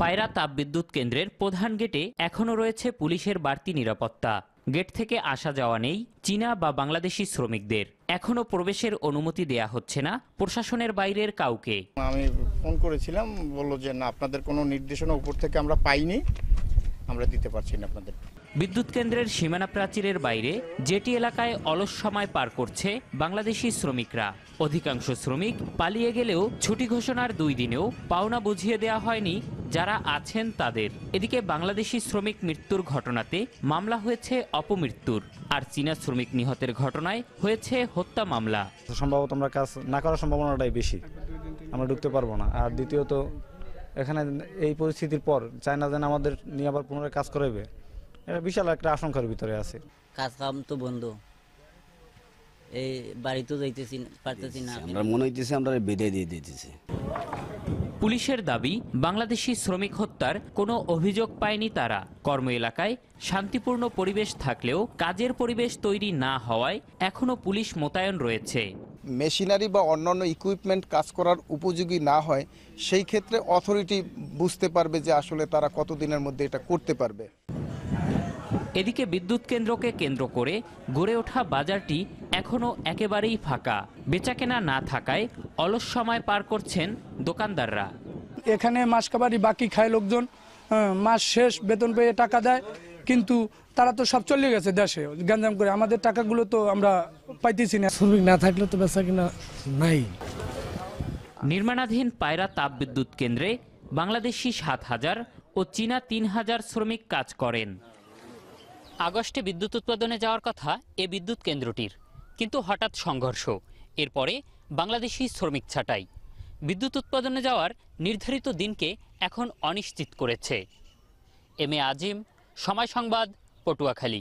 পায়রা তাপবিদ্যুৎ কেন্দ্রের প্রধান গেটে এখনও রয়েছে পুলিশের বাড়তি নিরাপত্তা গেট থেকে আসা যাওয়া নেই চীনা বা বাংলাদেশি শ্রমিকদের এখনও প্রবেশের অনুমতি দেয়া হচ্ছে না প্রশাসনের বাইরের কাউকে আমি ফোন করেছিলাম বললো যে না আপনাদের কোনো নির্দেশনা উপর থেকে আমরা পাইনি আমরা দিতে পারছি না আপনাদের বিদ্যুৎ কেন্দ্রের সীমানা প্রাচীরের বাইরে যেটি এলাকায় অলস সময় পার করছে বাংলাদেশি শ্রমিকরা অধিকাংশ শ্রমিক পালিয়ে গেলেও ছুটি ঘোষণার দুই দিনেও পাওনা বুঝিয়ে দেয়া হয়নি যারা আছেন তাদের এদিকে বাংলাদেশি শ্রমিক মৃত্যুর ঘটনাতে মামলা হয়েছে অপমৃত্যুর আর চীনা শ্রমিক নিহতের ঘটনায় হয়েছে হত্যা মামলা সম্ভবত আমরা কাজ না করার সম্ভাবনাটাই বেশি আমরা ঢুকতে পারবো না আর দ্বিতীয়ত এখানে এই পরিস্থিতির পর চায়না যেন আমাদের নিয়ে আবার পুনরায় কাজ করাবে এটা বিশাল একটা আশঙ্কার ভিতরে আছে কাজ কাম তো বন্ধ এই তো যাইতেছি পারতেছি না আমরা মনে হইতেছে আমরা বিদায় দিয়ে দিতেছি পুলিশের দাবি বাংলাদেশি শ্রমিক হত্যার কোনো অভিযোগ পায়নি তারা কর্ম এলাকায় শান্তিপূর্ণ পরিবেশ থাকলেও কাজের পরিবেশ তৈরি না হওয়ায় এখনও পুলিশ মোতায়েন রয়েছে মেশিনারি বা অন্যান্য ইকুইপমেন্ট কাজ করার উপযোগী না হয় সেই ক্ষেত্রে অথরিটি বুঝতে পারবে যে আসলে তারা কতদিনের মধ্যে এটা করতে পারবে এদিকে বিদ্যুৎ কেন্দ্রকে কেন্দ্র করে গড়ে ওঠা বাজারটি এখনও একেবারেই ফাঁকা বেচাকেনা না থাকায় অলস সময় পার করছেন দোকানদাররা এখানে কাবারি বাকি খায় লোকজন হ্যাঁ, মাস শেষ বেতন পেয়ে টাকা দেয় কিন্তু তারা তো সব চলে গেছে দেশে গঞ্জাম করে আমাদের টাকাগুলো তো আমরা পাইতেছি না শ্রমিক না থাকলে তো বেচা নাই নির্মাণাধীন পায়রা তাপ বিদ্যুৎ কেন্দ্রে বাংলাদেশি সাত হাজার ও চীনা তিন হাজার শ্রমিক কাজ করেন আগস্টে বিদ্যুৎ উৎপাদনে যাওয়ার কথা এ বিদ্যুৎ কেন্দ্রটির কিন্তু হঠাৎ সংঘর্ষ এরপরে বাংলাদেশি শ্রমিক ছাটাই বিদ্যুৎ উৎপাদনে যাওয়ার নির্ধারিত দিনকে এখন অনিশ্চিত করেছে এম এ আজিম সময় সংবাদ পটুয়াখালী